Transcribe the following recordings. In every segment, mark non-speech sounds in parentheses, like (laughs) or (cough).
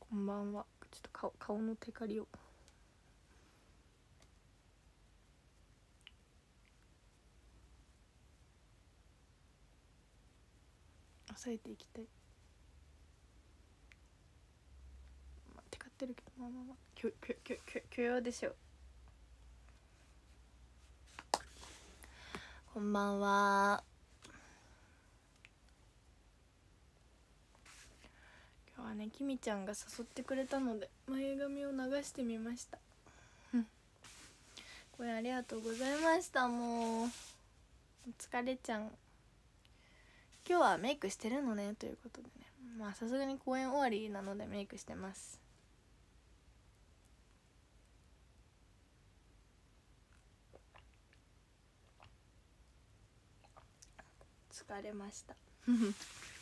こんばんはちょっと顔顔のテカリを抑えていきたい、まあ、テカってるけどまあまあまあききききょょょょ許容でしょうこんばんははねきみちゃんが誘ってくれたので前髪を流してみましたこれありがとうございましたもう疲れちゃう今日はメイクしてるのねということでねまあさすがに公演終わりなのでメイクしてます疲れました (laughs)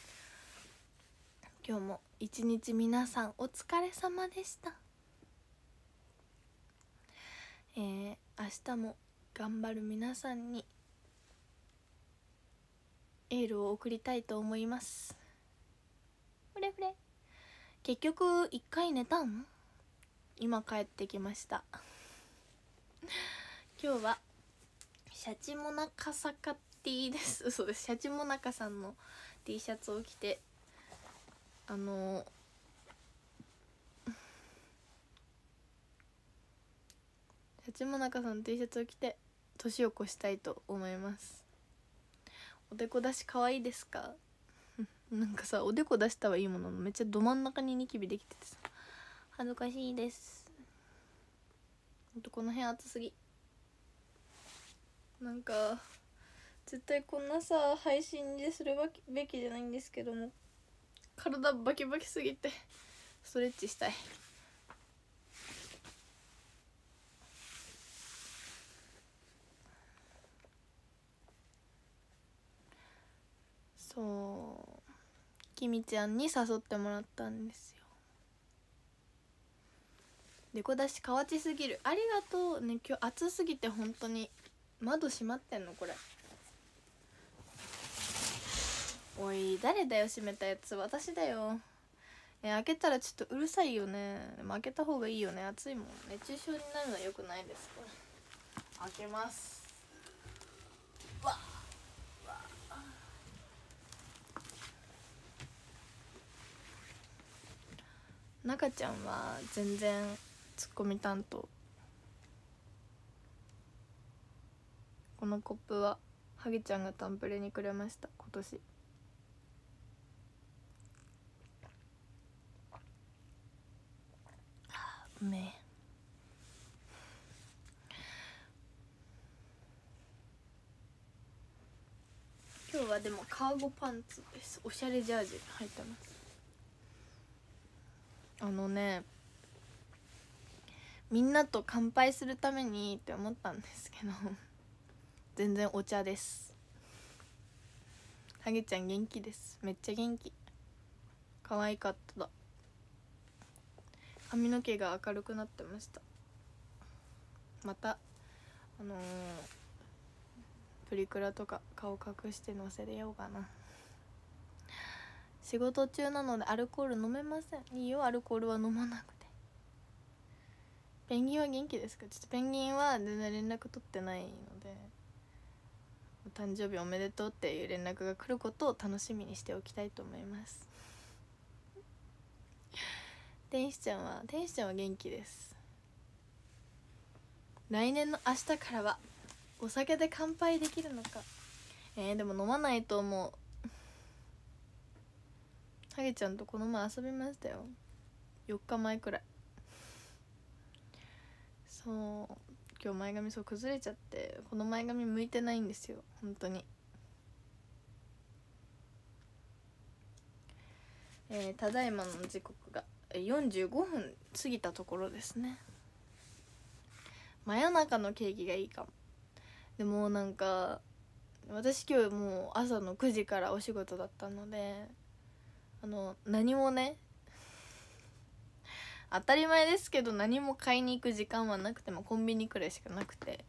今日も一日皆さんお疲れ様でしたえー、明日も頑張る皆さんにエールを送りたいと思いますフレフレ結局一回寝たん今帰ってきました今日はシャチモナカサカティです (laughs) そうですシャチモナカさんの T シャツを着てあのシャチモナカさん T シャツを着て年を越したいと思いますおでこ出し可愛いですか (laughs) なんかさおでこ出したはいいもののめっちゃど真ん中にニキビできててさ恥ずかしいですほんとこの辺暑すぎなんか絶対こんなさ配信でするべきじゃないんですけども体バキバキすぎてストレッチしたいそうきみちゃんに誘ってもらったんですよでこだし乾ちすぎるありがとうね今日暑すぎて本当に窓閉まってんのこれおい誰だよ閉めたやつ私だよえ開けたらちょっとうるさいよねでも開けた方がいいよね暑いもん熱中症になるのはよくないですか開けますわわ中ちゃんは全然ツッコミ担当このコップはハゲちゃんがタンプレにくれました今年目今日はでもカーゴパンツですおしゃれジャージ入ってますあのねみんなと乾杯するためにって思ったんですけど全然お茶ですハゲちゃん元気ですめっちゃ元気可愛かっただ髪の毛が明るくなってましたまたあのー、プリクラとか顔隠して載せれようかな仕事中なのでアルコール飲めませんいいよアルコールは飲まなくてペンギンは元気ですかちょっとペンギンは全然連絡取ってないのでお誕生日おめでとうっていう連絡が来ることを楽しみにしておきたいと思います天使ちゃんは天使ちゃんは元気です来年の明日からはお酒で乾杯できるのかえー、でも飲まないと思うハゲちゃんとこの前遊びましたよ4日前くらいそう今日前髪そう崩れちゃってこの前髪向いてないんですよ本当にえー、ただいまの時刻が45分過ぎたところですね真夜中のケーキがいいかもでもなんか私今日もう朝の9時からお仕事だったのであの何もね (laughs) 当たり前ですけど何も買いに行く時間はなくてもコンビニくらいしかなくて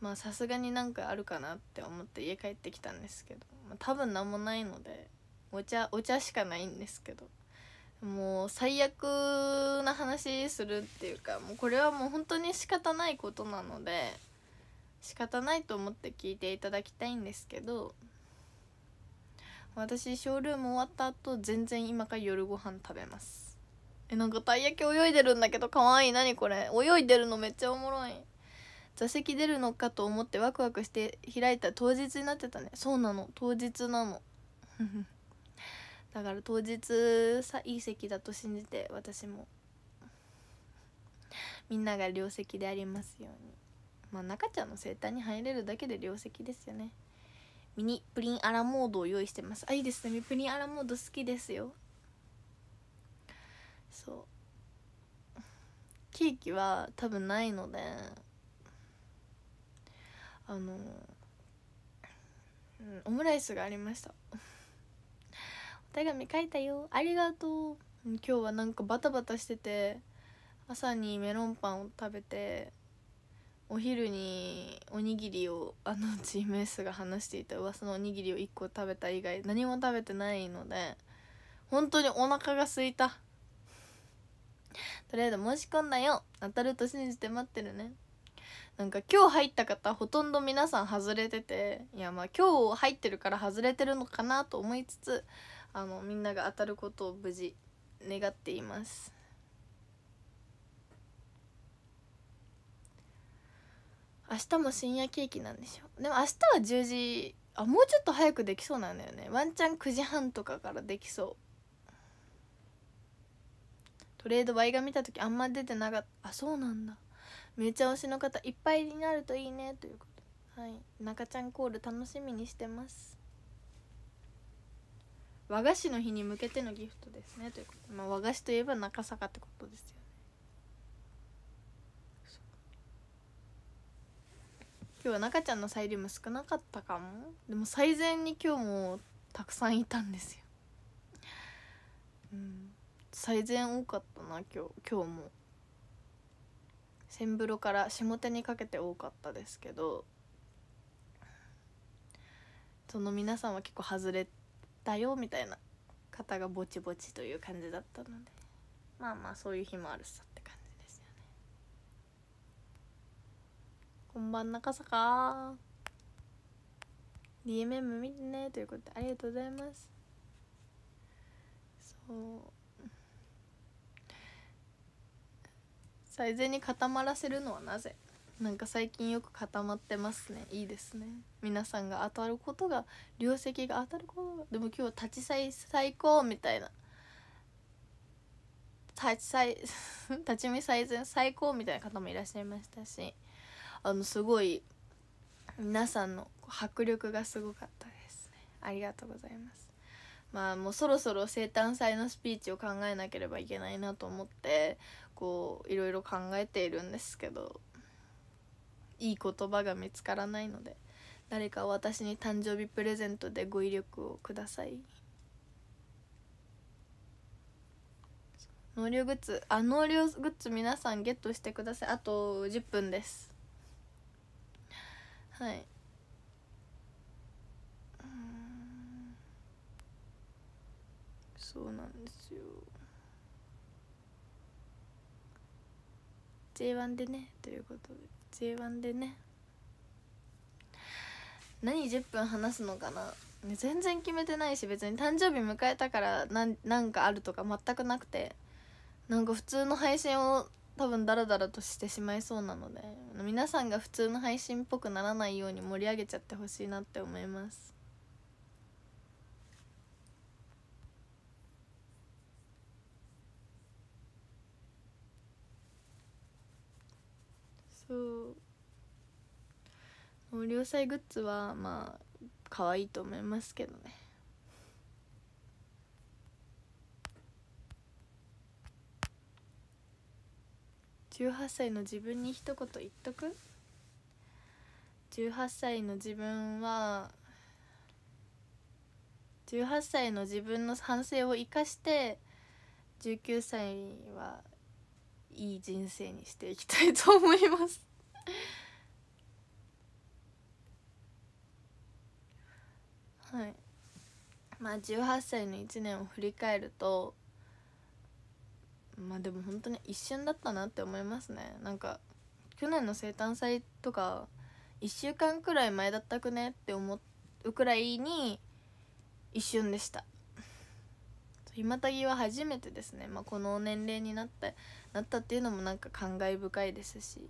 まあさすがになんかあるかなって思って家帰ってきたんですけど、まあ、多分何もないのでお茶お茶しかないんですけどもう最悪な話するっていうかもうこれはもう本当に仕方ないことなので仕方ないと思って聞いていただきたいんですけど私ショールーム終わった後全然今から夜ご飯食べますえなんかたい焼き泳いでるんだけどかわいい何これ泳いでるのめっちゃおもろい座席出るのかと思ってワクワクして開いた当日になってたねそうなの当日なのだから当日さいい席だと信じて私も (laughs) みんなが両席でありますようにまあ中ちゃんの生誕に入れるだけで両席ですよねミニプリンアラモードを用意してますあいいですねミプリンアラモード好きですよそうケーキは多分ないのであの、うん、オムライスがありました手紙書いたよありがとう今日はなんかバタバタしてて朝にメロンパンを食べてお昼におにぎりをあのチーム S が話していた噂のおにぎりを1個食べた以外何も食べてないので本当にお腹がすいたとりあえず申し込んだよ当たると信じて待ってるねなんか今日入った方ほとんど皆さん外れてていやまあ今日入ってるから外れてるのかなと思いつつあのみんなが当たることを無事願っています明日も深夜ケーキなんでしょでも明日は10時あもうちょっと早くできそうなんだよねワンチャン9時半とかからできそうトレードワイが見た時あんま出てなかったあそうなんだめちゃ推しの方いっぱいになるといいねということはい中ちゃんコール楽しみにしてます和菓子の日に向けてのギフトですねということで、まあ、和菓子といえば中坂ってことですよね今日は中ちゃんのサイリウム少なかったかもでも最善に今日もたくさんいたんですようん最善多かったな今日今日も千風呂から下手にかけて多かったですけどその皆さんは結構外れてだよみたいな方がぼちぼちという感じだったのでまあまあそういう日もあるさって感じですよねこんばん中坂 DMM 見てねということでありがとうございますそう最善に固まらせるのはなぜなんか最近よく固まってますねいいですね皆さんが当たることが両席が当たることがでも今日は立ち祭最高みたいな立ち祭 (laughs) 立ち見最善最高みたいな方もいらっしゃいましたしあのすごい皆さんの迫力がすごかったですねありがとうございますまあもうそろそろ生誕祭のスピーチを考えなければいけないなと思ってこういろいろ考えているんですけどいい言葉が見つからないので誰か私に誕生日プレゼントでご威力をください納涼グッズあ納涼グッズ皆さんゲットしてくださいあと10分ですはいそうなんですよ J1 でねということで J1 でね何10分話すのかな、全然決めてないし別に誕生日迎えたからなんなんかあるとか全くなくてなんか普通の配信を多分ダラダラとしてしまいそうなので皆さんが普通の配信っぽくならないように盛り上げちゃってほしいなって思いますそう両妻グッズはまあ可愛いと思いますけどね18歳の自分に一言言っとく18歳の自分は18歳の自分の反省を生かして19歳はいい人生にしていきたいと思いますはいまあ18歳の1年を振り返るとまあでも本当に一瞬だったなって思いますねなんか去年の生誕祭とか1週間くらい前だったくねって思うくらいに一瞬でしたひまたぎは初めてですね、まあ、この年齢になったなったっていうのもなんか感慨深いですし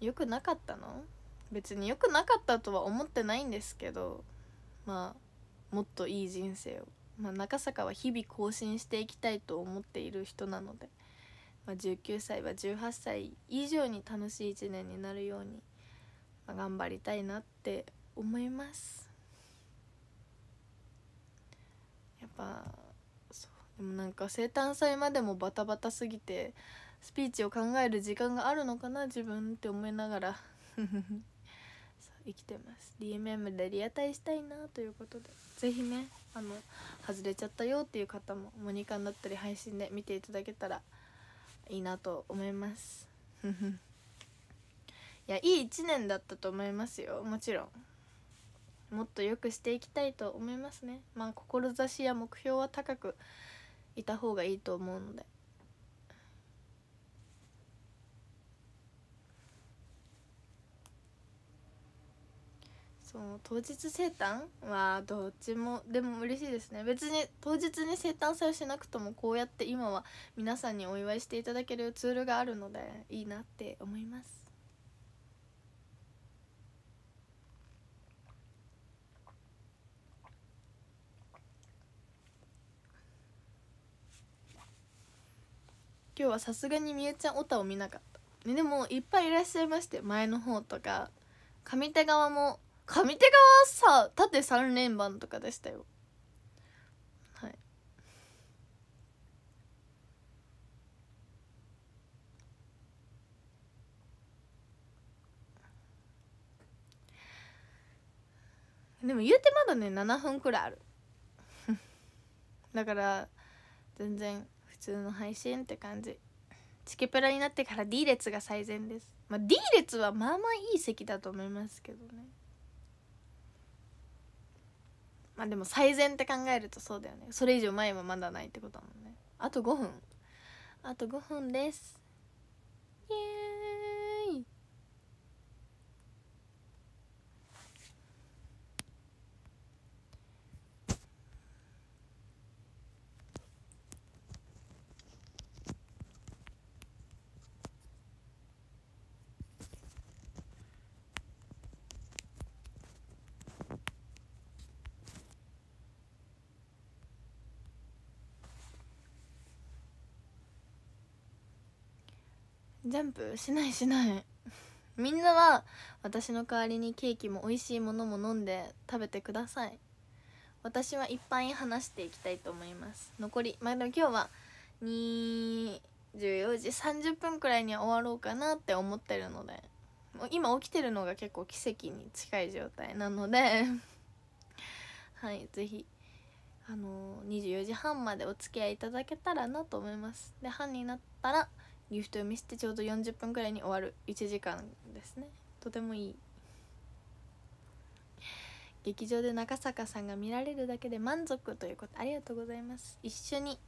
良くなかったの別に良くなかったとは思ってないんですけどまあもっといい人生を、まあ、中坂は日々更新していきたいと思っている人なので、まあ、19歳は18歳以上に楽しい1年になるように、まあ、頑張りたいなって思います。ぱそうでもなんか生誕祭までもバタバタすぎてスピーチを考える時間があるのかな自分って思いながら (laughs) 生きてます DMM でリアタイしたいなということで是非ねあの外れちゃったよっていう方もモニカンだったり配信で見ていただけたらいいなと思います (laughs) いやいい1年だったと思いますよもちろんもっと良くしていきたいと思いますねまあ志や目標は高くいた方がいいと思うのでそう当日生誕はどっちもでも嬉しいですね別に当日に生誕祭をしなくともこうやって今は皆さんにお祝いしていただけるツールがあるのでいいなって思います今日はさすがにみゆちゃんオタを見なかった、ね、でもいっぱいいらっしゃいまして前の方とか上手側も上手側はさ縦3連番とかでしたよはいでも言うてまだね7分くらいある (laughs) だから全然通の配信って感じチケプラになってから D 列が最善です、まあ、D 列はまあまあいい席だと思いますけどねまあでも最善って考えるとそうだよねそれ以上前はまだないってことだもんねあと5分あと5分ですイエーイジャンプしないしないみんなは私の代わりにケーキも美味しいものも飲んで食べてください私はいっぱい話していきたいと思います残りまあでも今日は24時30分くらいには終わろうかなって思ってるので今起きてるのが結構奇跡に近い状態なので (laughs) はい是非あのー、24時半までお付き合いいただけたらなと思いますで半になったらギフト読みしてちょうど40分くらいに終わる1時間ですねとてもいい劇場で中坂さんが見られるだけで満足ということありがとうございます一緒に、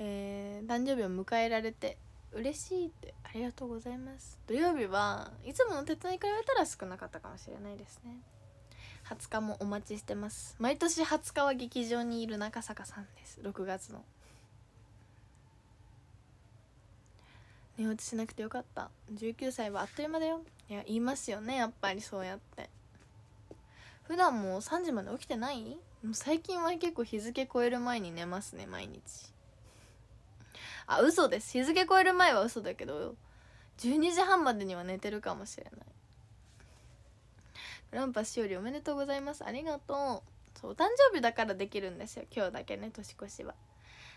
えー、誕生日を迎えられて嬉しいってありがとうございます土曜日はいつもの手伝い比べたら少なかったかもしれないですね20日もお待ちしてます毎年20日は劇場にいる中坂さんです6月の寝落ちしなくてよかった19歳はあっという間だよいや言いますよねやっぱりそうやって普段もう3時まで起きてない最近は結構日付超える前に寝ますね毎日あ嘘です日付超える前は嘘だけど12時半までには寝てるかもしれないグランパしおりおめでとうございますありがとうそうお誕生日だからできるんですよ今日だけね年越しは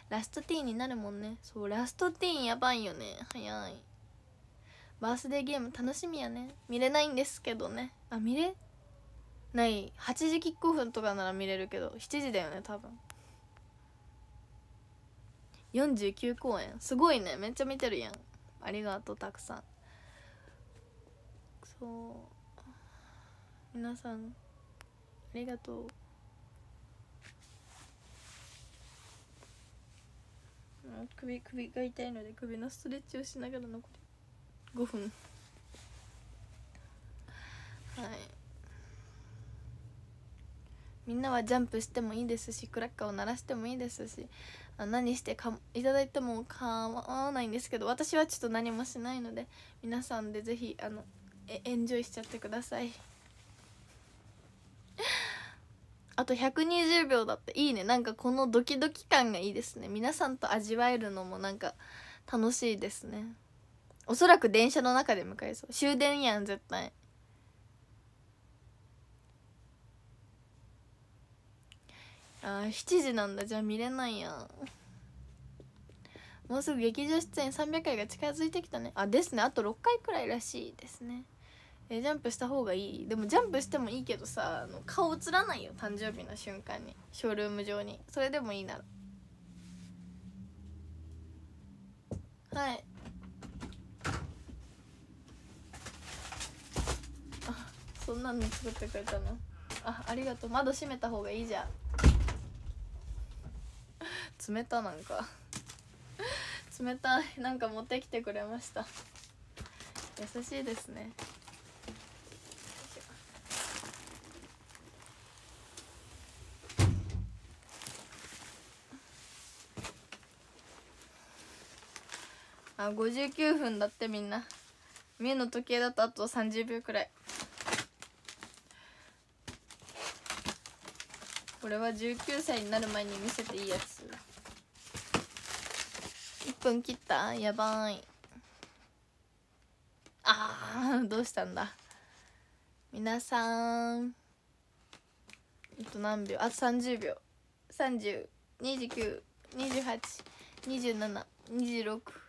ラストティーンになるもんねそうラストティーンやばいよね早いバースデーゲーム楽しみやね見れないんですけどねあ見れない8時キックオフとかなら見れるけど7時だよね多分49公演すごいねめっちゃ見てるやんありがとうたくさんそう皆さんありがとう首首が痛いので首のストレッチをしながら残り5分はいみんなはジャンプしてもいいですしクラッカーを鳴らしてもいいですし何してかいただいても構わないんですけど私はちょっと何もしないので皆さんでぜひあのエンジョイしちゃってくださいあと120秒だっていいねなんかこのドキドキ感がいいですね皆さんと味わえるのもなんか楽しいですねおそらく電車の中で迎えそう終電やん絶対ああ、7時なんだじゃあ見れないやんもうすぐ劇場出演300回が近づいてきたねあですねあと6回くらいらしいですねえジャンプした方がいいでもジャンプしてもいいけどさあの顔映らないよ誕生日の瞬間にショールーム上にそれでもいいならはいあそんなの作ってくれたのあありがとう窓閉めた方がいいじゃん冷 (laughs) たなんか冷 (laughs) たいなんか持ってきてくれました優しいですね59分だってみんな目の時計だとあと30秒くらいこれは19歳になる前に見せていいやつ1分切ったやばいあーどうしたんだ皆さんあと何秒あと30秒3029282726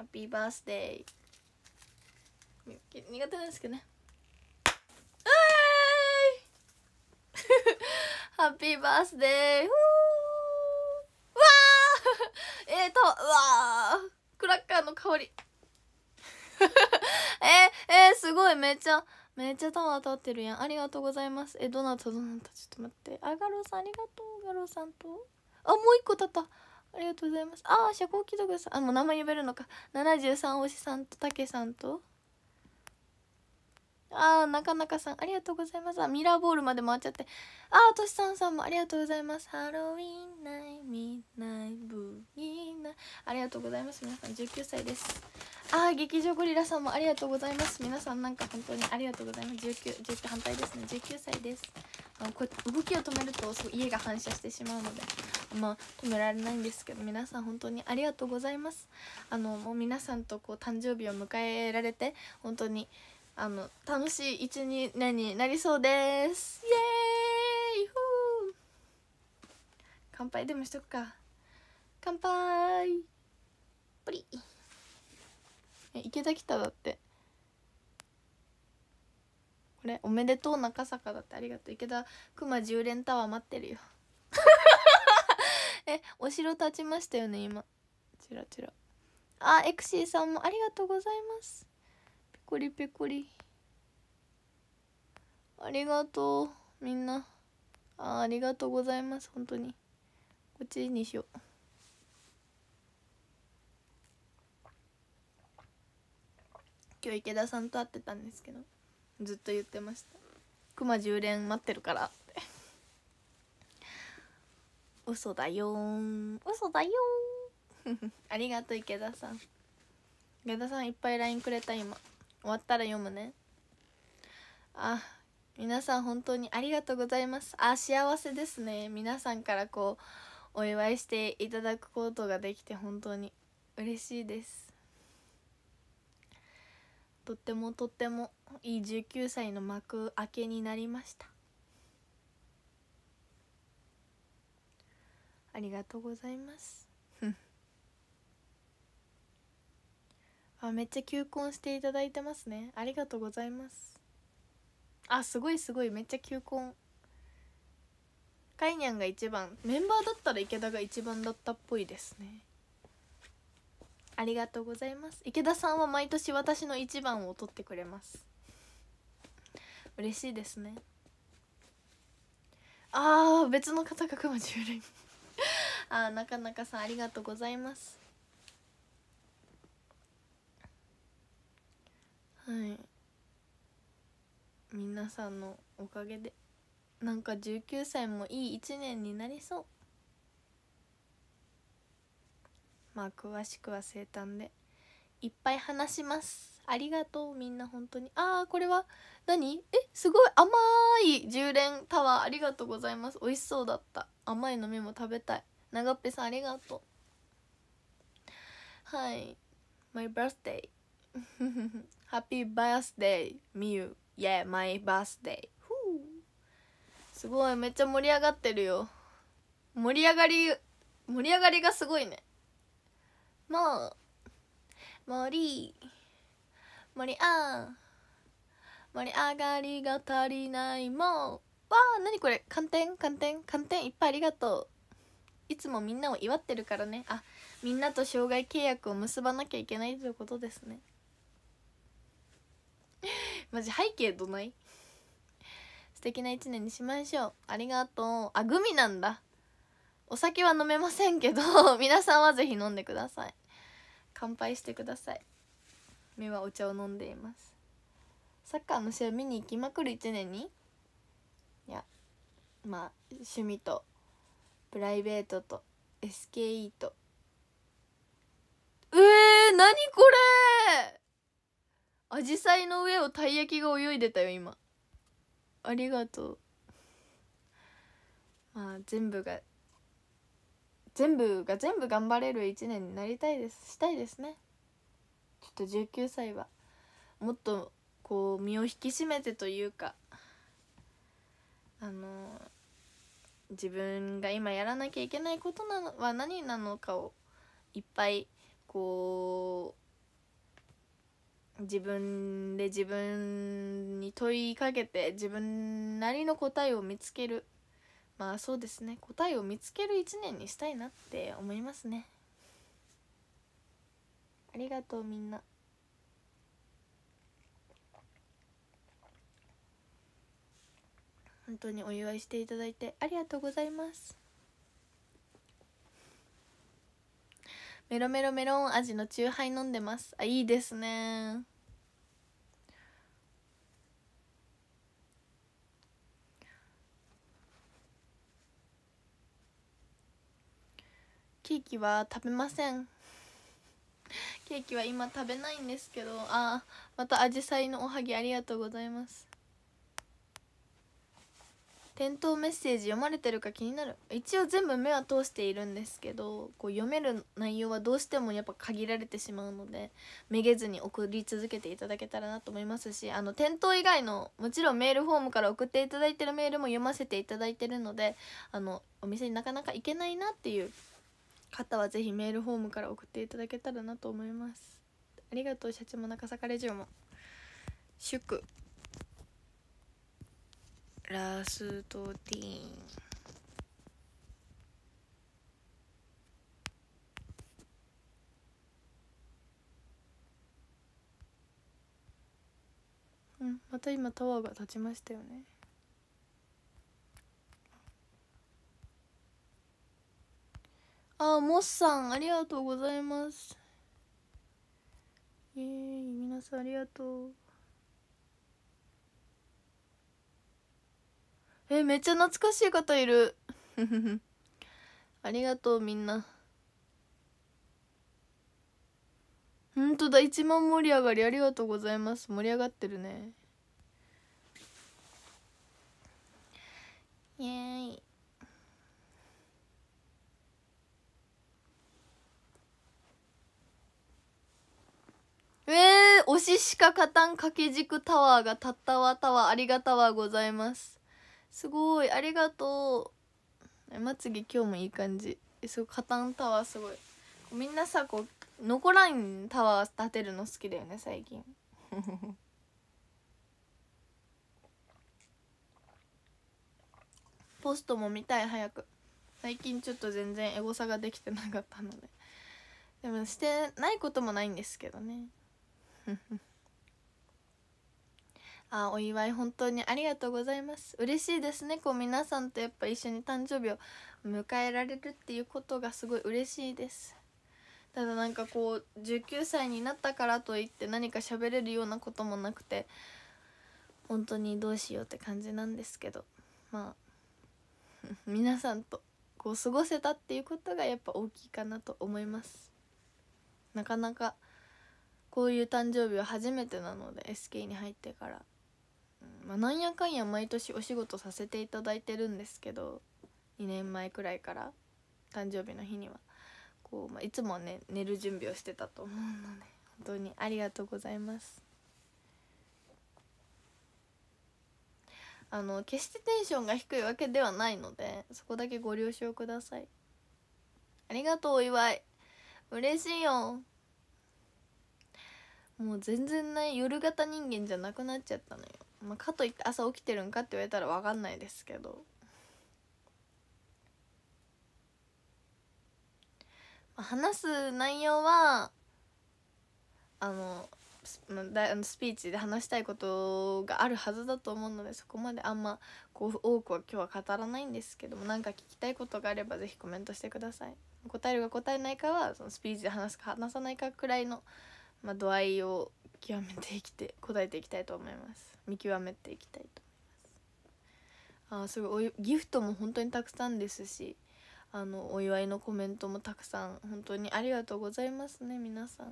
ハッピーバースデー苦手なんですけどねハッピーバ (laughs) ースデーふーわーえーとうわークラッカーの香り (laughs) えー、えー、すごいめっちゃめっちゃタワー立ってるやんありがとうございますえどなたどなたちょっと待ってあガロさんありがとうガロさんとあもう一個立ったありがとうございますああ社交貴族さんあもう名前呼べるのか73推しさんとたけさんとああなかなかさんありがとうございますあミラーボールまで回っちゃってああとしさんさんもありがとうございますハロウィンナイミナイブイナありがとうございます皆さん19歳ですああ劇場ゴリラさんもありがとうございます皆さんなんか本当にありがとうございます1919 19反対ですね19歳ですあのこう動きを止めるとそう家が反射してしまうのでまあ止められないんですけど皆さん本当にありがとうございますあのもう皆さんとこう誕生日を迎えられて本当にあの楽しい一年になりそうですイエーイ乾杯でもしとくか乾杯プリえ池田北だってこれおめでとう中坂だってありがとう池田熊10連タワー待ってるよ (laughs) えお城立ちましたよね今チラチラあエクシーさんもありがとうございますペコリペコリありがとうみんなあありがとうございます本当にこっちにしよう今日池田さんと会ってたんですけどずっと言ってました「熊10連待ってるから」って嘘だよー嘘だよありがとう池田さん池田さんいっぱい LINE くれた今終わったら読むねあ皆さん本当にありがとうございますあ幸せですね皆さんからこうお祝いしていただくことができて本当に嬉しいですとってもとってもいい19歳の幕開けになりましたありがとうございます (laughs) あめっちゃ求婚していただいてますねありがとうございますあすごいすごいめっちゃ求婚かいにゃんが一番メンバーだったら池田が一番だったっぽいですねありがとうございます池田さんは毎年私の一番を取ってくれます嬉しいですねああ、別の方が熊十連 (laughs) ああ、なかなかさんありがとうございますはい皆さんのおかげでなんか19歳もいい1年になりそうまあ詳しくは生誕でいっぱい話しますありがとうみんな本当にああこれは何えすごい甘い10連タワーありがとうございます美味しそうだった甘い飲みも食べたい長っぺさんありがとうはい My birthday (laughs) Happy birthday みゆ Yeah my birthday すごいめっちゃ盛り上がってるよ盛り上がり盛り上がりがすごいねもう森森あん盛り上がりが足りないもうわあ何これ寒天寒天寒天いっぱいありがとういつもみんなを祝ってるからねあみんなと障害契約を結ばなきゃいけないということですね (laughs) マジ背景どない素敵な一年にしましょうありがとうあグミなんだお酒は飲めませんけど (laughs) 皆さんはぜひ飲んでください乾杯してください目はお茶を飲んでいますサッカーの試合見に行きまくる1年にいやまあ趣味とプライベートと SKE とえー、何これアジサイの上をたい焼きが泳いでたよ今ありがとうまあ全部が全部が全部頑張れる1年になりたいですしたいですねちょっと19歳はもっとこう身を引き締めてというかあの自分が今やらなきゃいけないことなのは何なのかをいっぱいこう自分で自分に問いかけて自分なりの答えを見つけるまあそうですね答えを見つける1年にしたいなって思いますねありがとうみんな本当にお祝いしていただいてありがとうございますメロメロメロン味のチューハイ飲んでますあいいですねケーキは食べませんケーキは今食べないんですけどあまたアジサイのおはぎありがとうございます店頭メッセージ読まれてるか気になる一応全部目は通しているんですけどこう読める内容はどうしてもやっぱ限られてしまうのでめげずに送り続けていただけたらなと思いますしあの店頭以外のもちろんメールフォームから送っていただいてるメールも読ませていただいてるのであのお店になかなか行けないなっていう方はぜひメールフォームから送っていただけたらなと思いますありがとうシャチも中坂レジオも祝ラストディーンうんまた今タワーが立ちましたよねあモッさんありがとうございますええー、皆さんありがとうえめっちゃ懐かしい方いる (laughs) ありがとうみんなほんとだ一番盛り上がりありがとうございます盛り上がってるねイェーイえー、推ししかかたん掛け軸タワーがたったわタワーありがたわございますすごいありがとうまつげ今日もいい感じえそうかたんタワーすごいみんなさこう残らんタワー立てるの好きだよね最近 (laughs) ポストも見たい早く最近ちょっと全然エゴサができてなかったのででもしてないこともないんですけどね (laughs) あお祝い本当にありがとうございます嬉しいですねこう皆さんとやっぱ一緒に誕生日を迎えられるっていうことがすごい嬉しいですただなんかこう19歳になったからといって何か喋れるようなこともなくて本当にどうしようって感じなんですけどまあ (laughs) 皆さんとこう過ごせたっていうことがやっぱ大きいかなと思いますなかなかこういう誕生日は初めてなので SK に入ってから、まあ、なんやかんや毎年お仕事させていただいてるんですけど2年前くらいから誕生日の日にはこう、まあ、いつもね寝る準備をしてたと思うので本当にありがとうございますあの決してテンションが低いわけではないのでそこだけご了承くださいありがとうお祝い嬉しいよもう全然ない夜型人間じゃなくなっちゃったのよ、まあ、かといって朝起きてるんかって言われたら分かんないですけど、まあ、話す内容はあのスピーチで話したいことがあるはずだと思うのでそこまであんまこう多くは今日は語らないんですけども何か聞きたいことがあれば是非コメントしてください答えるか答えないかはそのスピーチで話すか話さないかくらいのまあ、度合いを極めていきて答えていきたいと思います見極めていきたいと思いますああすごいギフトも本当にたくさんですしあのお祝いのコメントもたくさん本当にありがとうございますね皆さん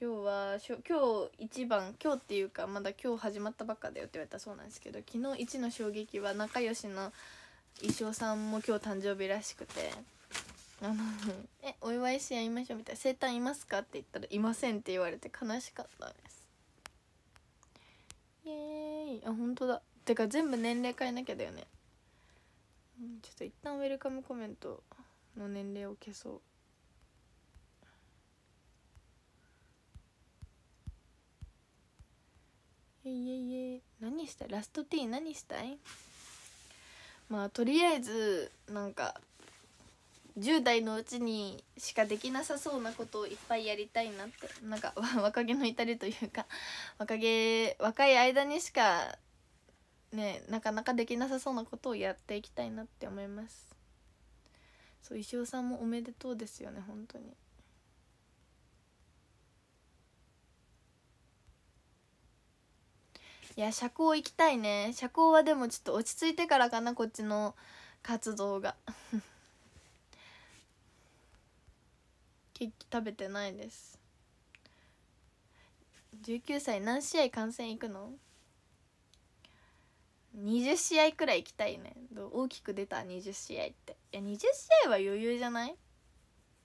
今日はしょ今日一番今日っていうかまだ今日始まったばっかだよって言われたそうなんですけど昨日一の衝撃は仲良しの衣装さんも今日誕生日らしくてあの「えお祝いし合いましょう」みたいな「生誕いますか?」って言ったら「いません」って言われて悲しかったですイエーイあ本当だてか全部年齢変えなきゃだよね、うん、ちょっと一旦ウェルカムコメントの年齢を消そうえいえいえ何したいラストティー何したいまあとりあえずなんか10代のうちにしかできなさそうなことをいっぱいやりたいなってなんか (laughs) 若気の至りというか若気若い間にしかねなかなかできなさそうなことをやっていきたいなって思いますそう石尾さんもおめでとうですよね本当にいや社交行きたいね社交はでもちょっと落ち着いてからかなこっちの活動が (laughs) ケーキ食べてないです19歳何試合観戦行くの20試合くらい行きたいね大きく出た20試合っていや20試合は余裕じゃない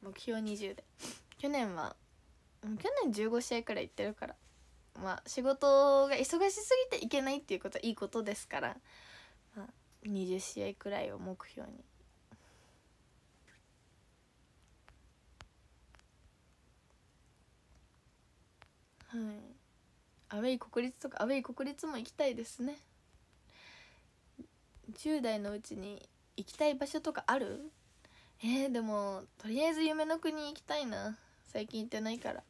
目標20で去年は去年15試合くらい行ってるからまあ仕事が忙しすぎていけないっていうことはいいことですから、まあ、20試合くらいを目標にはいアウェイ国立とかアウェイ国立も行きたいですね10代のうちに行きたい場所とかあるえー、でもとりあえず夢の国行きたいな最近行ってないから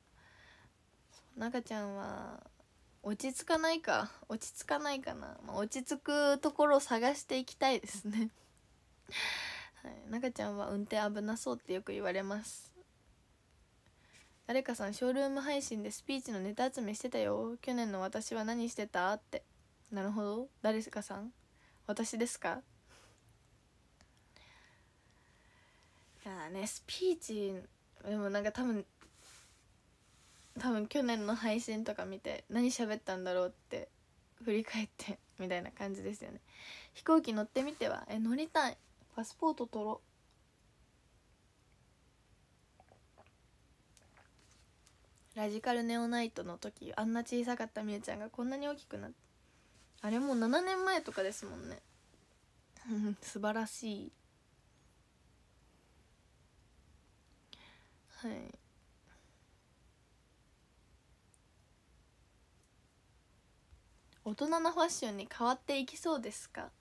中ちゃんは落ち着かないか落ち着かないかな、まあ、落ち着くところを探していきたいですねはい、中ちゃんは運転危なそうってよく言われます誰かさんショールーム配信でスピーチのネタ集めしてたよ去年の私は何してたってなるほど誰かさん私ですかいやねスピーチでもなんか多分多分去年の配信とか見て何喋ったんだろうって振り返ってみたいな感じですよね飛行機乗ってみてはえ乗りたいパスポート取ろうラジカルネオナイトの時あんな小さかったみ羽ちゃんがこんなに大きくなってあれもう7年前とかですもんね (laughs) 素晴らしいはい大人のファッションに変わっていきそうですか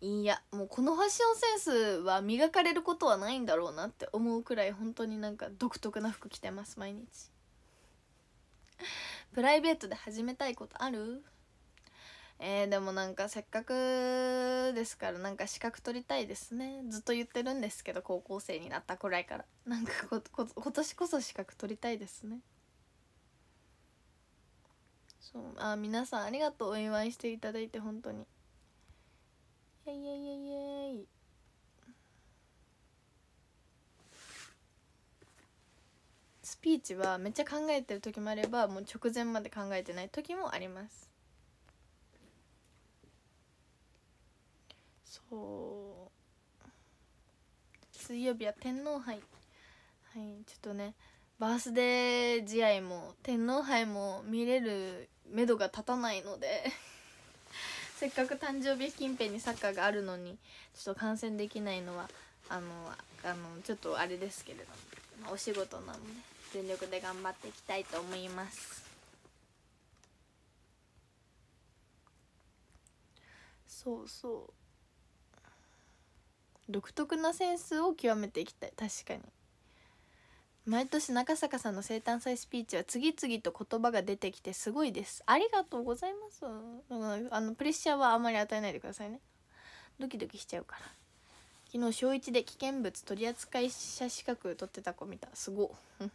いやもうこのファッションセンスは磨かれることはないんだろうなって思うくらい本当になんか独特な服着てます毎日 (laughs) プライベートで始めたいことあるえー、でもなんかせっかくですからなんか資格取りたいですねずっと言ってるんですけど高校生になったくらいからなんかここ今年こそ資格取りたいですねそうあ皆さんありがとうお祝いしていただいて本当にイエイイエイエイピーチはめっちゃ考えてる時もあればもう直前まで考えてない時もありますそう水曜日は天皇杯はいちょっとねバースデー試合も天皇杯も見れるめどが立たないので (laughs) せっかく誕生日近辺にサッカーがあるのにちょっと観戦できないのはあのあのちょっとあれですけれども、まあ、お仕事なので。全力で頑張っていきたいと思いますそうそう独特なセンスを極めていきたい確かに毎年中坂さんの生誕祭スピーチは次々と言葉が出てきてすごいですありがとうございますあのプレッシャーはあまり与えないでくださいねドキドキしちゃうから昨日小1で危険物取扱者資格取ってた子見たすごっ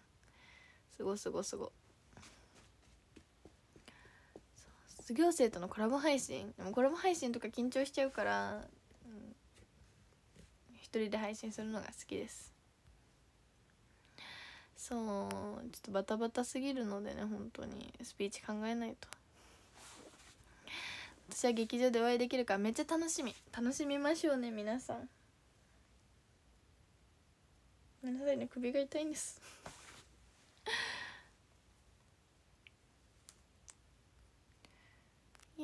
すごすごすご卒業生とのコラボ配信でもコラボ配信とか緊張しちゃうから、うん、一人で配信するのが好きですそうちょっとバタバタすぎるのでね本当にスピーチ考えないと私は劇場でお会いできるからめっちゃ楽しみ楽しみましょうね皆さんごめんなさいね首が痛いんです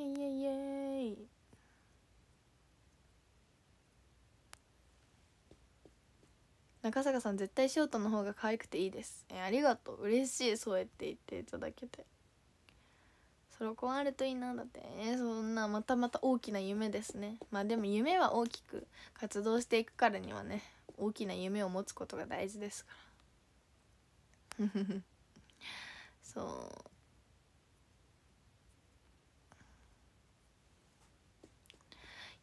イエイイエイイ中坂さん絶対ショートの方が可愛くていいですえありがとう嬉しいそうやって言っていただけてソロコンあるといいなだってえそんなまたまた大きな夢ですねまあでも夢は大きく活動していくからにはね大きな夢を持つことが大事ですから (laughs) そう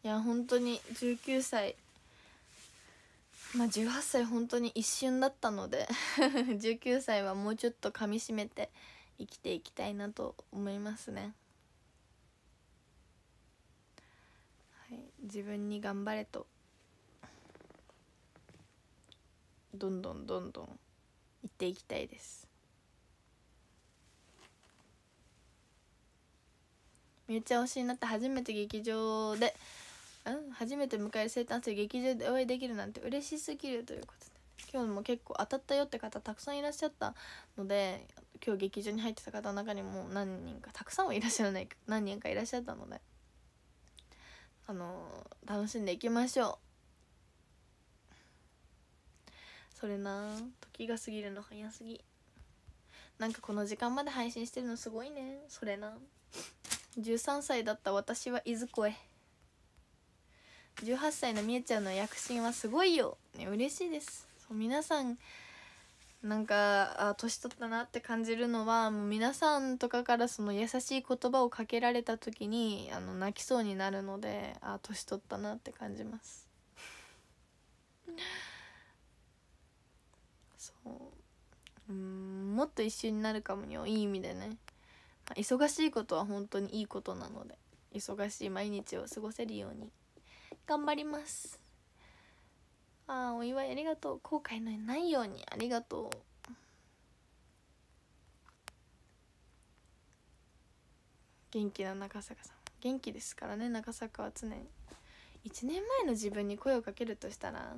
いや本当に19歳まあ18歳本当に一瞬だったので19 (laughs) 歳はもうちょっとかみしめて生きていきたいなと思いますね、はい、自分に頑張れとどんどんどんどん行っていきたいですみゆちゃん推しになって初めて劇場でうん初めて迎える生誕祭劇場でお会いできるなんて嬉しすぎるということで今日も結構当たったよって方たくさんいらっしゃったので今日劇場に入ってた方の中にも何人かたくさんはいらっしゃらない何人かいらっしゃったのであのー、楽しんでいきましょうそれな時が過ぎるの早すぎなんかこの時間まで配信してるのすごいねそれな13歳だった私はいずこへ18歳のみえちゃんの躍進はすごいよ、ね、嬉しいですそう皆さんなんかあ年取ったなって感じるのはもう皆さんとかからその優しい言葉をかけられた時にあの泣きそうになるのであ年取ったなって感じますそううんもっと一緒になるかもよいい意味でね忙しいことは本当にいいことなので忙しい毎日を過ごせるように。頑張りますああお祝いありがとう後悔のないようにありがとう元気な中坂さん元気ですからね中坂は常に1年前の自分に声をかけるとしたら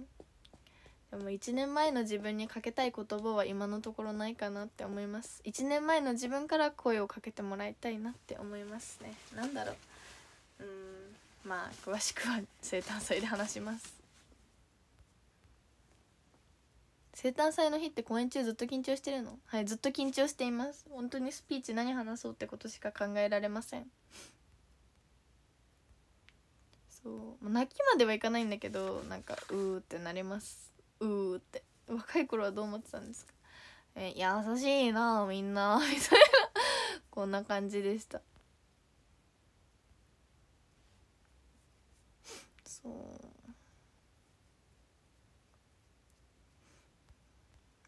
でも1年前の自分にかけたい言葉は今のところないかなって思います1年前の自分から声をかけてもらいたいなって思いますね何だろうまあ詳しくは生誕祭で話します生誕祭の日って公演中ずっと緊張してるのはいずっと緊張しています本当にスピーチ何話そうってことしか考えられませんそう泣きまではいかないんだけどなんかうーってなりますうーって若い頃はどう思ってたんですかえ優しいなみんな (laughs) みたいなこんな感じでした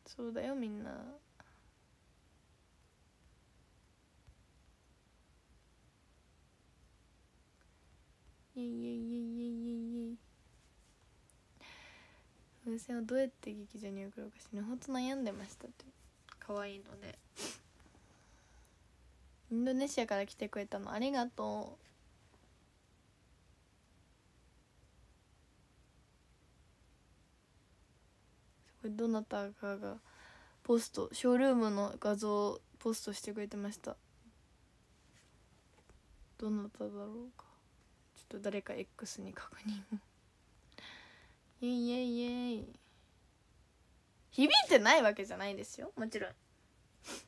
そうそうだよみんないエいエいエいエイエ風船をどうやって劇場に送ろうかしねほんと悩んでましたって可愛いのでインドネシアから来てくれたのありがとうどなたかがポストショールームの画像をポストしてくれてましたどなただろうかちょっと誰か X に確認を (laughs) イェイイェイイイ響いてないわけじゃないですよもちろん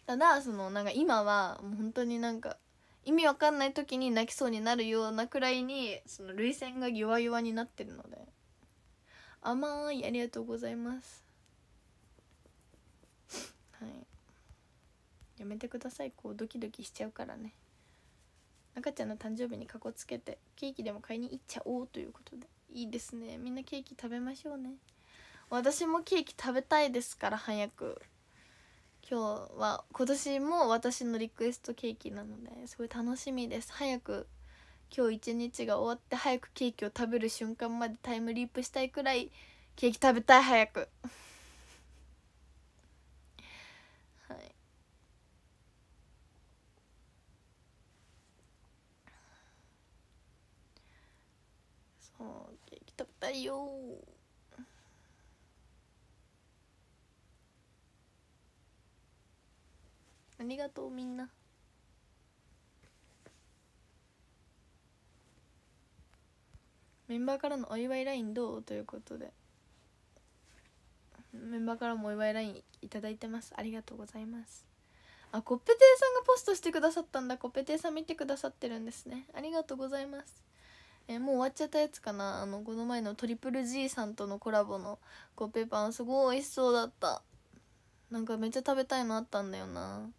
ただそのなんか今はもう本当になんか意味わかんない時に泣きそうになるようなくらいにその涙腺が弱々になってるので甘いありがとうございますはいやめてくださいこうドキドキしちゃうからね赤ちゃんの誕生日にかこつけてケーキでも買いに行っちゃおうということでいいですねみんなケーキ食べましょうね私もケーキ食べたいですから早く今日は今年も私のリクエストケーキなのですごい楽しみです早く今日一日が終わって早くケーキを食べる瞬間までタイムリープしたいくらいケーキ食べたい早くもうケーキ食べたいよありがとうみんなメンバーからのお祝いラインどうということでメンバーからもお祝いライン頂いただいてますありがとうございますあコッペ亭さんがポストしてくださったんだコッペ亭さん見てくださってるんですねありがとうございますえー、もう終わっちゃったやつかなあのこの前のトリプル G さんとのコラボのコッペパンすごい美味しそうだったなんかめっちゃ食べたいのあったんだよな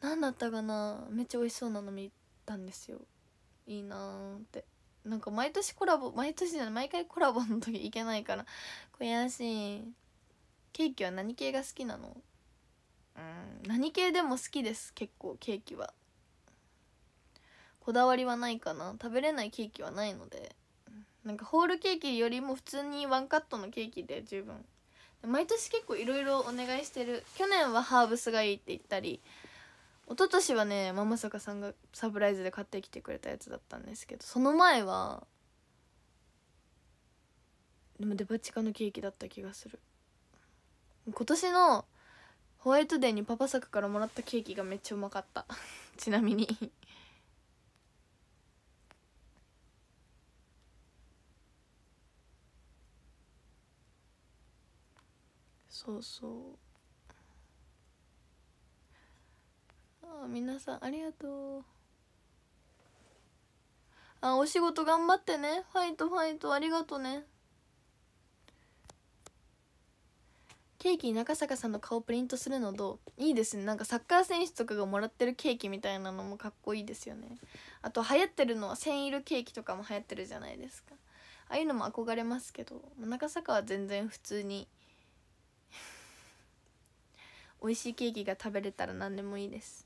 何だったかなめっちゃ美味しそうなの見たんですよいいなーってなんか毎年コラボ毎年じゃない毎回コラボの時行けないから悔しいケーキは何系が好きなのうん何系でも好きです結構ケーキはこだわりはないかな食べれないケーキはないのでなんかホールケーキよりも普通にワンカットのケーキで十分毎年結構いろいろお願いしてる去年はハーブスがいいって言ったり一昨年はねままさかさんがサプライズで買ってきてくれたやつだったんですけどその前はでもデパ地下のケーキだった気がする今年のホワイトデーにパパ作からもらったケーキがめっちゃうまかった (laughs) ちなみにそうそうあ皆さんありがとうあお仕事頑張ってねファイトファイトありがとうねケーキ中坂さんの顔プリントするのどういいですねなんかサッカー選手とかがもらってるケーキみたいなのもかっこいいですよねあと流行ってるのはセンイルケーキとかも流行ってるじゃないですかああいうのも憧れますけど中坂は全然普通に美味しいケーキが食べれたら何でもいいです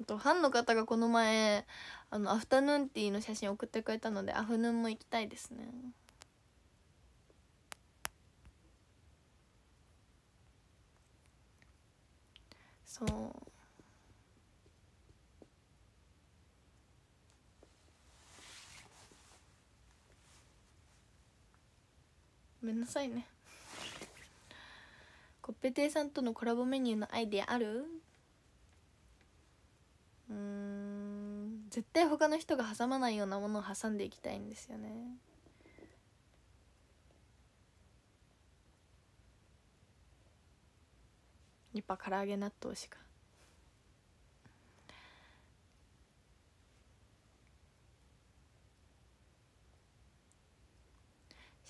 あとファンの方がこの前あのアフタヌーンティーの写真送ってくれたのでアフヌーンも行きたいですねそうごめんなさいねべテさんとのコラボメニューのアイディアあるうん絶対他の人が挟まないようなものを挟んでいきたいんですよねやっぱ唐揚げ納豆しか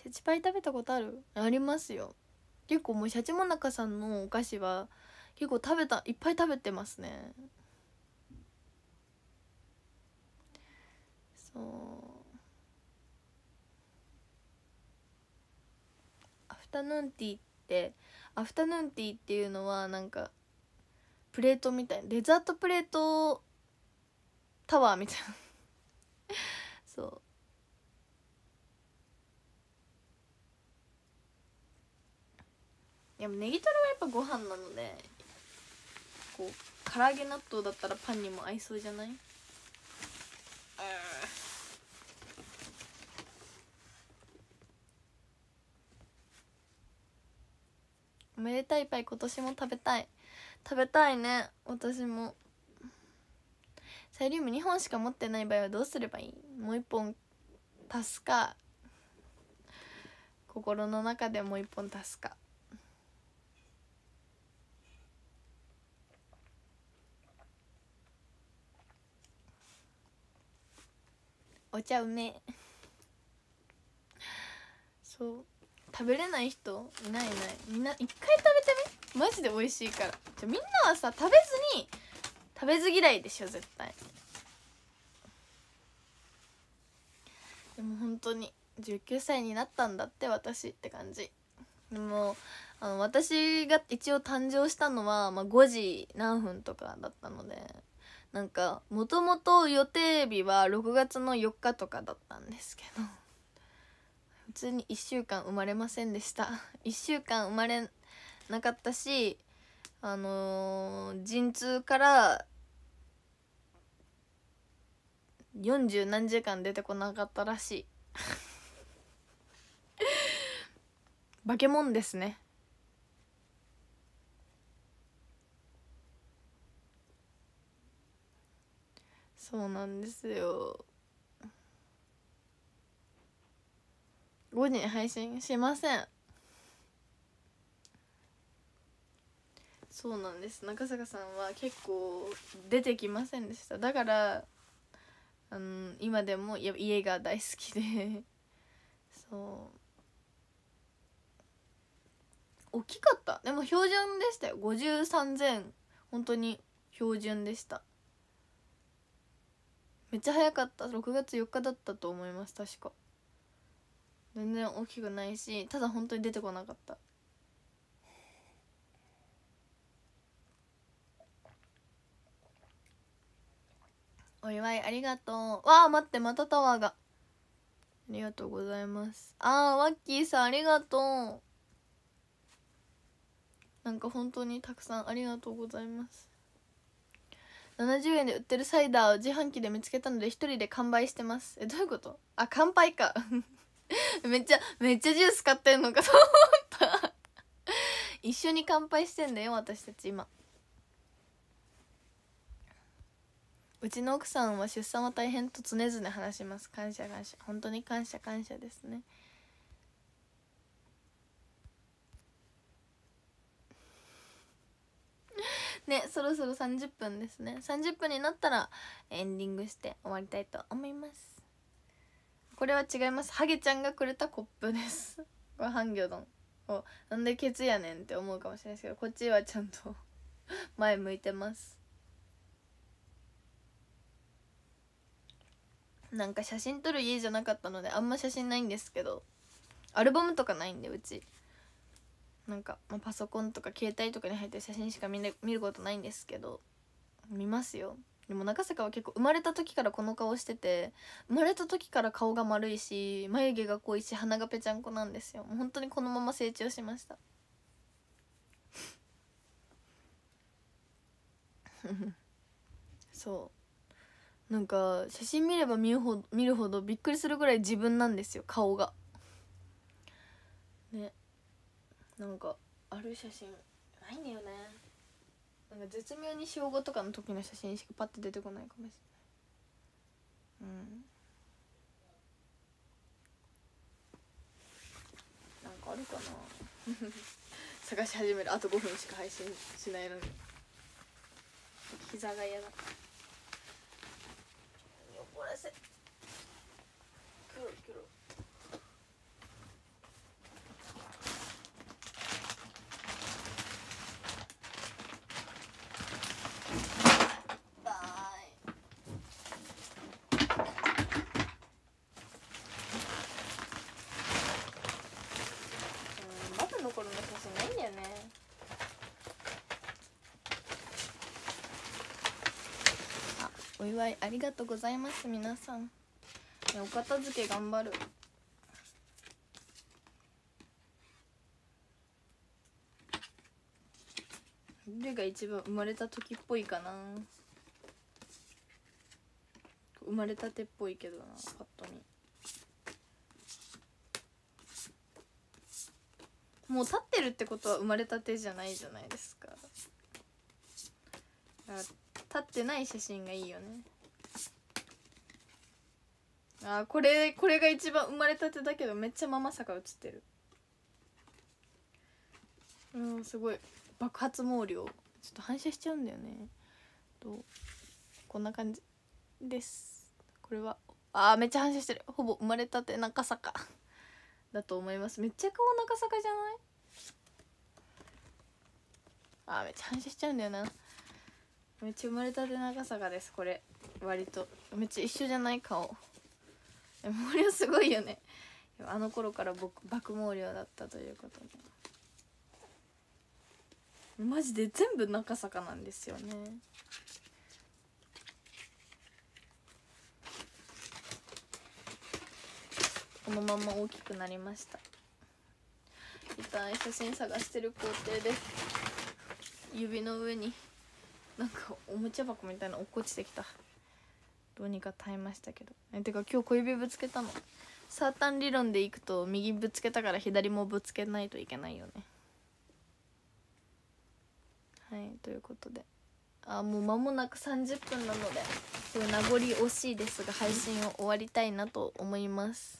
シャチパイ食べたことあるありますよ結構もうシャチモナカさんのお菓子は結構食べたいっぱい食べてますねそうアフタヌーンティーってアフタヌーンティーっていうのはなんかプレートみたいなデザートプレートタワーみたいなそうでもネギトロはやっぱご飯なのでこう唐揚げ納豆だったらパンにも合いそうじゃないおめでたいパイ今年も食べたい食べたいね私もサイリウム2本しか持ってない場合はどうすればいいもう1本足すか心の中でもう1本足すかお茶うめそう食べれない人いないいないみんな一回食べてみマジで美味しいからじゃみんなはさ食べずに食べず嫌いでしょ絶対でも本当に19歳になったんだって私って感じでもあの私が一応誕生したのは、まあ、5時何分とかだったのでなんかもともと予定日は6月の4日とかだったんですけど普通に1週間生まれませんでした1 (laughs) 週間生まれなかったしあの陣痛から40何時間出てこなかったらしい (laughs) 化け物ですねそうなんですよ5時に配信しませんそうなんです中坂さんは結構出てきませんでしただからあの今でも家が大好きでそう大きかったでも標準でしたよ53前本当に標準でしためっちゃ早かった6月4日だったと思います確か全然大きくないしただ本当に出てこなかったお祝いありがとうわあ待ってまたタワーがありがとうございますあーワッキーさんありがとうなんか本当にたくさんありがとうございます70円で売ってるサイダーを自販機で見つけたので一人で完売してますえどういうことあ乾杯か (laughs) めっちゃめっちゃジュース買ってんのかと思った一緒に乾杯してんだよ私たち今うちの奥さんは出産は大変と常々話します感謝感謝本当に感謝感謝ですねねそろそろ30分ですね30分になったらエンディングして終わりたいと思いますこれは違いますハゲちゃんがくれたコップですご飯半魚丼をなんでケツやねんって思うかもしれないですけどこっちはちゃんと (laughs) 前向いてますなんか写真撮る家じゃなかったのであんま写真ないんですけどアルバムとかないんでうちなんか、まあ、パソコンとか携帯とかに入ってる写真しか見見ることないんですけど見ますよでも中坂は結構生まれた時からこの顔してて生まれた時から顔が丸いし眉毛が濃いし鼻がぺちゃんこなんですよ本当にこのまま成長しました (laughs) そうなんか写真見れば見るほど見るほどびっくりするぐらい自分なんですよ顔がねなんかある写真ないんだよねなんか絶妙に小5とかの時の写真しかパッて出てこないかもしれないうんなんかあるかな (laughs) 探し始めるあと5分しか配信しないのに膝が嫌だ怒らせお祝いありがとうございます皆さんお片付け頑張るどれが一番生まれた時っぽいかな生まれたてっぽいけどなパッと見もう立ってるってことは生まれたてじゃないじゃないですか立ってない写真がいいよねあこれこれが一番生まれたてだけどめっちゃママ坂写ってるうんすごい爆発毛量ちょっと反射しちゃうんだよねとこんな感じですこれはあーめっちゃ反射してるほぼ生まれたて中坂だと思いますめっちゃ顔中坂じゃないあーめっちゃ反射しちゃうんだよなめっちゃ生まれたて長さがですこれ割とめっちゃ一緒じゃない顔毛量すごいよねあの頃から僕爆毛量だったということでマジで全部中坂なんですよねこのまま大きくなりました一旦写真探してる工程です指の上になんかおもちゃ箱みたいな落っこちてきたどうにか耐えましたけどえてか今日小指ぶつけたのサータン理論でいくと右ぶつけたから左もぶつけないといけないよねはいということであもう間もなく30分なのでちょ名残惜しいですが配信を終わりたいなと思います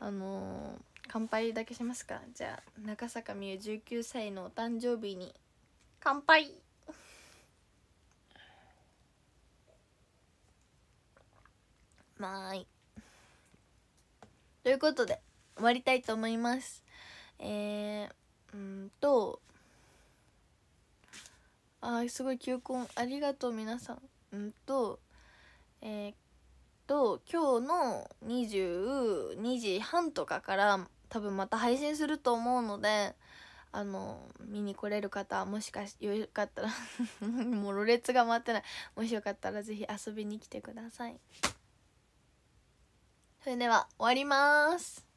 あのー乾杯だけしますかじゃあ中坂美優19歳のお誕生日に乾杯まーいということで終わりたいと思いますえー、うんとあすごい球根ありがとう皆さんうんとえー、っと今日の22時半とかから多分また配信すると思うのであの見に来れる方もしかしよかったら (laughs) もうろれつが回ってないもしよかったら是非遊びに来てくださいそれでは終わります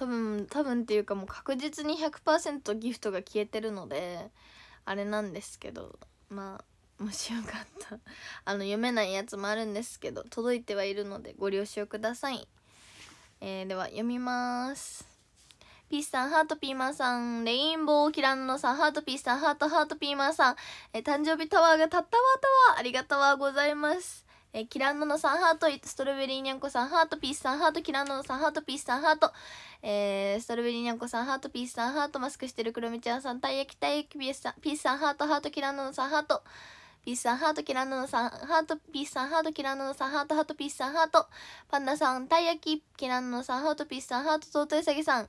多分多分っていうかもう確実に100%ギフトが消えてるのであれなんですけどまあもしよかった (laughs) あの読めないやつもあるんですけど届いてはいるのでご了承ください、えー、では読みますピースさん、ハートピーマンさん、レインボーキランのさん、ハートピースさん、ハートハートピーマンさん、え誕生日タワーがたったわタワー、ありがとうございます。えー、キランノノさんハート、ストロベリーニャンコさんハート、ピースさんハート、キランノノさんハート、ピースさんハート、えー、ストロベリーニャンコさんハート、ピースさんハート、マスクしてるクロミちゃんさん、たい焼きたい焼きピースさん、ピースさんハート、ハート、キランノノさんハート、ピースさんハート、キランノのさんハート、ピースさんハート、キランノのさんハート、ハート、ピースさんハート、パンダさん、たい焼き、キランノノさんハート、ピースさんハート、トートウサギさん、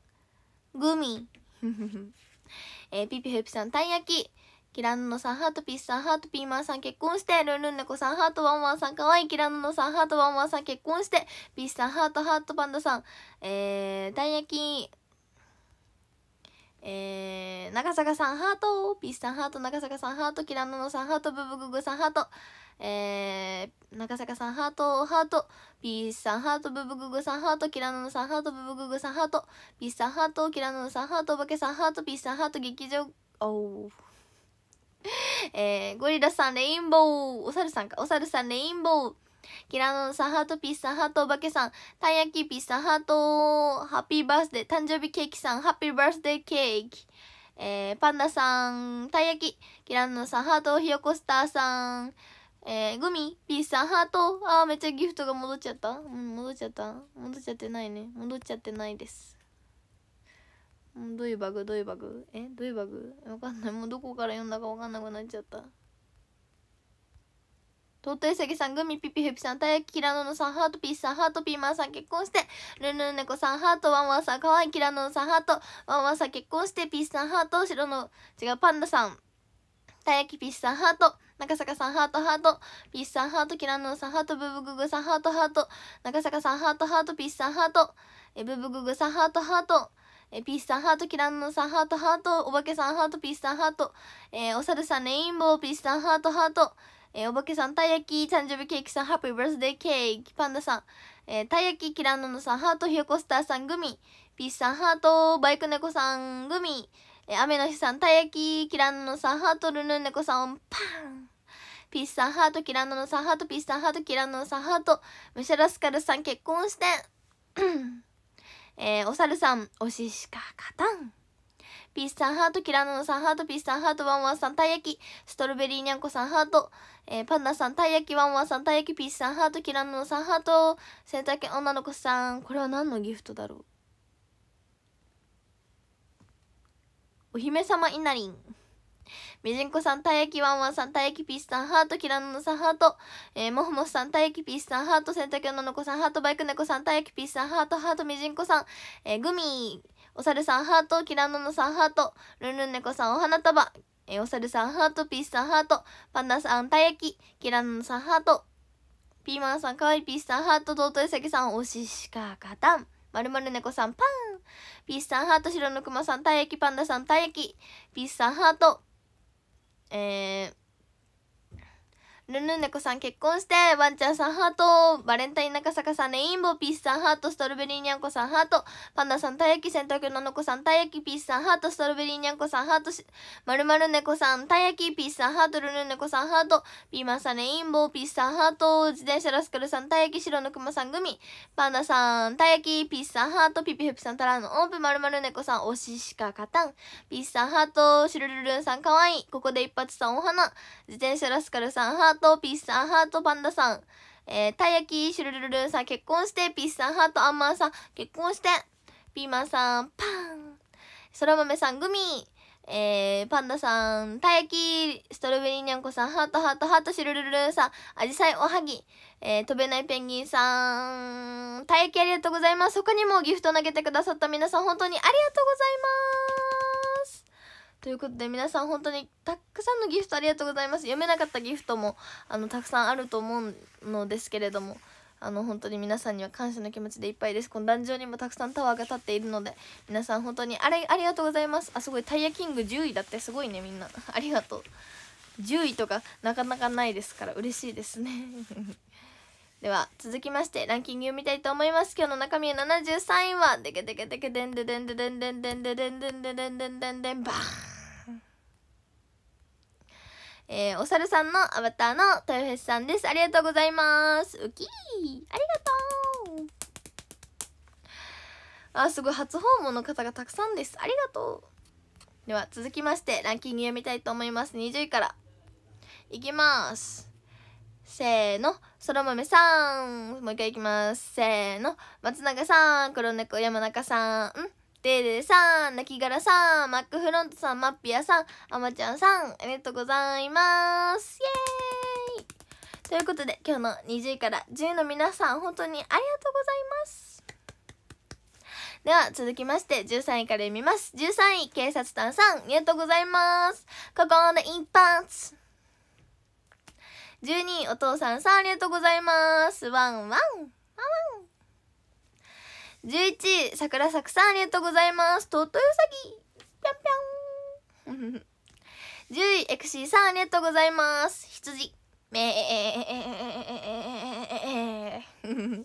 グミ、(laughs) えー、ピピフェピさん、たい焼き、キラノノさん、ハートピースさん、ハートピーマンさん結婚して、ルンルンネコさん、ハートワンワンさん、可愛いい、キラノノさん、ハートワンワンさん結婚して、ピースさん、ハート、ハートパンダさん、えー、たい焼き、えー、長坂さん、ハート、ピースさん、ハート、長坂さん、ハート、キラノノさん、ハート、ブブググさん、ハート、えー、長坂さん、ハート、ハート、ピースさん、ハート、ブブググさん、ハート、キラノノさん、ハート、ブブググさん、ハート、ピースさん、ハート、キラノノさん、ハート、おばけさん、ハート、ピースさん、ハート、劇場、おー。(laughs) えー、ゴリラさんレインボーお猿さんかお猿さんレインボーキラノンさんハートピースさんハートおばけさんたい焼きピースさんハートハッピーバースデー誕生日ケーキさんハッピーバースデーケーキえー、パンダさんたい焼きキラノンさんハートひよこスターさんえー、グミピースさんハートあーめっちゃギフトが戻っちゃったうん戻っちゃった戻っちゃってないね戻っちゃってないですどういうバグどういうバグえどういうバグわかんない。もうどこから読んだかわかんなくなっちゃった。トうトうさギさん、グミピピヘピさん、たやきキラノノさん、ハートピースさん、ハートピーマンさん結婚して、ルンルン猫さん、ハートワンワンさん、かわいいキラノノさん、ハートワンワンさん結婚して、ピースさん、ハート、白の、違う、パンダさん、たやきピースさん、ハート、中坂さん、ハート、ハート、ピースさん、ハート、キラノノさん、ハート、ブブググさん、ハート、ハート、中坂さん、ハート、ハート、ピースさん、ハート、えブブググさん、ハート、ハート、えピースさんハート、キランノさんハート、ハート、おばけさんハート、ピースさんハート、えー、お猿さんレインボー、ピースさんハート、ハート、えー、おばけさんたい焼き、誕生日ケーキさんハッピーバースデーケーキ、パンダさん、えー、たい焼き、キランノさんハート、ヒヨコスターさんグミ、ピースさんハート、バイク猫さんグミ、え雨の日さんたい焼き、キランノさんハート、ルルン猫さんパンピースさんハート、キランノさんハート、ピースさんハート、キランノさんハート、ムシャラスカルさん結婚して、えー、お猿さん、おししかかたん。ピースさんハート、キラノノさんハート、ピースさんハート、ワンワンさんたい焼き、ストロベリーにゃんこさんハート、えー、パンダさんたい焼き、ワンワンさんたい焼き、ピースさんハート、キラノノさんハート、センター女の子さん。これは何のギフトだろうお姫様りん。みじんこさん、たいやきワンワンさん、たいやきピースさん、ハート、きらののさん、ハート、えー、もふもふさん、たいやきピースさん、ハート、洗濯用ののこさん、ハート、バイク猫さん、たいやきピースさん、ハート、ハート、みじんこさん、えー、グミ、おさるさん、ハート、きらののさん、ハート、ルンルン猫さん、お花束、えー、おさるさん、ハート、ピースさん、ハート、パンダさん、たいやき、きらののさん、ハート、ピーマンさん、かわいいピースさん、ハート、とうといさきさん、おししかかたん。まるまる猫さん、パンピースさん、ハート、白のくまさん、たいやき、パンダさん、たいやき、ピースさん、ハート、えー、ルンルン猫さん結婚して、ワンちゃんさんハート、バレンタイン中坂さん、レインボー、ピースさんハート、ストロベリーニャンコさんハート、パンダさん、たやき、洗濯ののこさん、たやき、ピースさんハート、ストロベリーニャンコさんハート、まるまる猫さん、たやき、ピースさんハート、ルンルン猫さんハート、ピーマンさん、レインボー、ピースさんハート、自転車ラスカルさん、たやき、白のくまさん、グミ、パンダさん、たやき、ピースさんハート、ピピフピさん、たらのオープン、まるまる猫さん、推ししか勝たん、ピースさんハート、シュルルルンさん、かわいい、ここで一発さん、お花、自転車ラスカルさん、ハート、ト、ピースさん、ハート、パンダさん。えー、たい焼き、シュルルルルさん、結婚して、ピースさん、ハート、アンマーさん、結婚して、ピーマンさん、パン。そら豆さん、グミ。えー、パンダさん、たい焼き、ストロベリーニャンコさん、ハート、ハート、ハート、シュルルルルさん、アジサイ、おはぎ。えー、飛べないペンギンさん、たい焼きありがとうございます。他にもギフト投げてくださった皆さん、本当にありがとうございます。ということで皆さん本当にたくさんのギフトありがとうございます読めなかったギフトもあのたくさんあると思うのですけれどもあの本当に皆さんには感謝の気持ちでいっぱいですこの壇上にもたくさんタワーが立っているので皆さん本当にあれありがとうございますあすごいタイヤキング10位だってすごいねみんな (laughs) ありがとう10位とかなかなかないですから嬉しいですね (laughs) では続きましてランキングを見たいと思います今日の中身73位はでけでけでけでんでデんでデんでんでんでんでんでんでんでんでんバーンえー、お猿さんのアバターの豊橋さんです。ありがとうございます。ウキーありがとうあ、すごい。初訪問の方がたくさんです。ありがとう。では、続きまして、ランキング読みたいと思います。20位から。いきます。せーの、そら豆さん。もう一回いきます。せーの、松永さん、黒猫山中さん。んデデさん、なきがらさん、マックフロントさん、マッピアさん、あまちゃんさん、ありがとうございます。イエーイということで、今日の20位から10の皆さん、本当にありがとうございます。では、続きまして、13位から読みます。13位、警察官さん、ありがとうございます。ここで一発。12位、お父さんさん、ありがとうございます。ワンワン、ワンワン。11位桜咲さんありがとうございますットウサギぴょんぴょん10位 (laughs) エクシーさんありがとうございます羊めえ9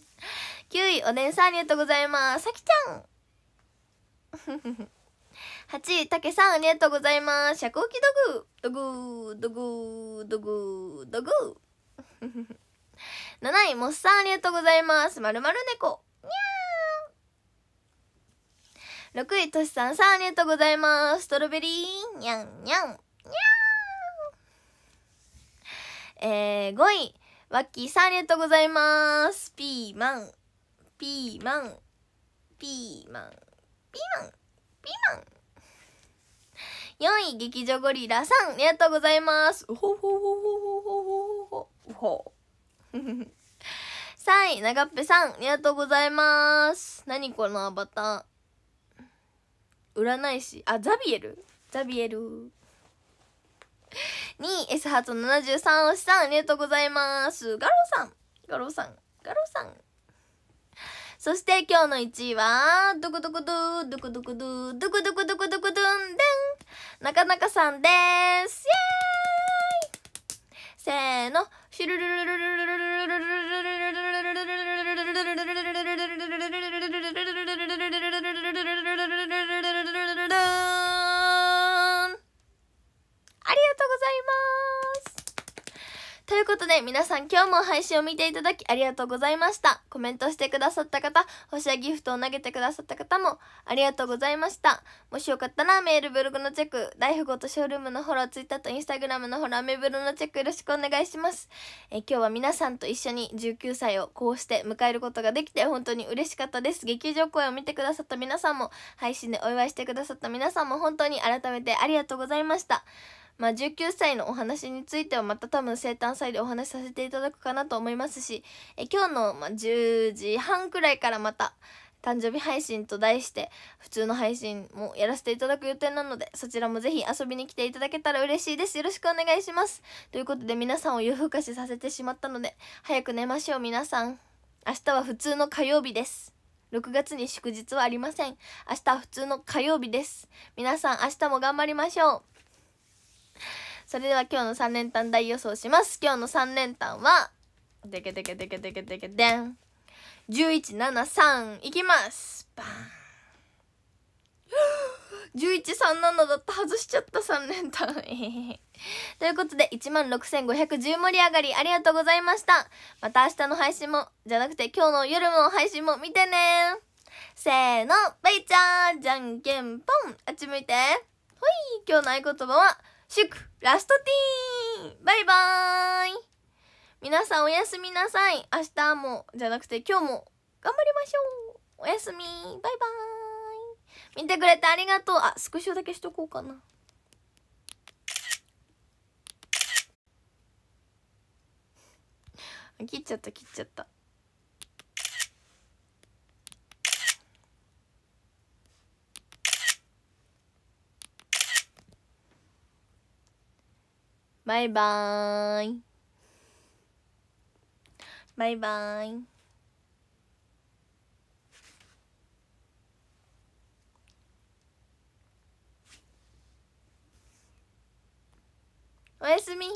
位おでんさんありがとうございますさきちゃん8 (laughs) 位たけさんありがとうございます遮ウキドグドグドグドグドグ7 (laughs) 位モスさんありがとうございますまるまる猫にゃー6位としさんさんありがとうございますストロベリーにゃんにゃんにゃーえー、5 (laughs) 位ワッキーさんありがとうございますピーマンピーマンピーマンピーマンピーマン4位劇場ゴリラさんありがとうございますほほほほほほほほ3位長っぺさんありがとうございます何このアバター占い師あザビエルザビエルに S ハート73押しさんありがとうございますガロさんガロさんガロさんそして今日の1位はドクドクドゥドクドクドゥドクドクドクドクドゥンデンなかなかさんですイエーイせーのシュルルルルルルルルルルルルとうございますということで皆さん今日も配信を見ていただきありがとうございましたコメントしてくださった方星やギフトを投げてくださった方もありがとうございましたもしよかったらメールブログのチェック大富豪とショールームのフォローツイッターとインスタグラムのフォローアメブロのチェックよろしくお願いしますえ今日は皆さんと一緒に19歳をこうして迎えることができて本当に嬉しかったです劇場公演を見てくださった皆さんも配信でお祝いしてくださった皆さんも本当に改めてありがとうございましたまあ、19歳のお話についてはまた多分生誕祭でお話しさせていただくかなと思いますしえ今日のま10時半くらいからまた誕生日配信と題して普通の配信もやらせていただく予定なのでそちらもぜひ遊びに来ていただけたら嬉しいですよろしくお願いしますということで皆さんを夜更かしさせてしまったので早く寝ましょう皆さん明日は普通の火曜日です6月に祝日はありません明日は普通の火曜日です皆さん明日も頑張りましょうそれでは今日の三連単大予想します今日の三連単はでけでけでけでけでけでん1173いきますバン1137だった外しちゃった3連単 (laughs) ということで1万6510盛り上がりありがとうございましたまた明日の配信もじゃなくて今日の夜も配信も見てねせーのバイちゃんじゃんけんぽんあっち向いてほい今日の合言葉は「祝ラストティーンバイバーイ皆さんおやすみなさい明日もじゃなくて今日も頑張りましょうおやすみバイバーイ見てくれてありがとうあスクショだけしとこうかな切っちゃった切っちゃったバイバーイ。バイバーイ。おやすみ。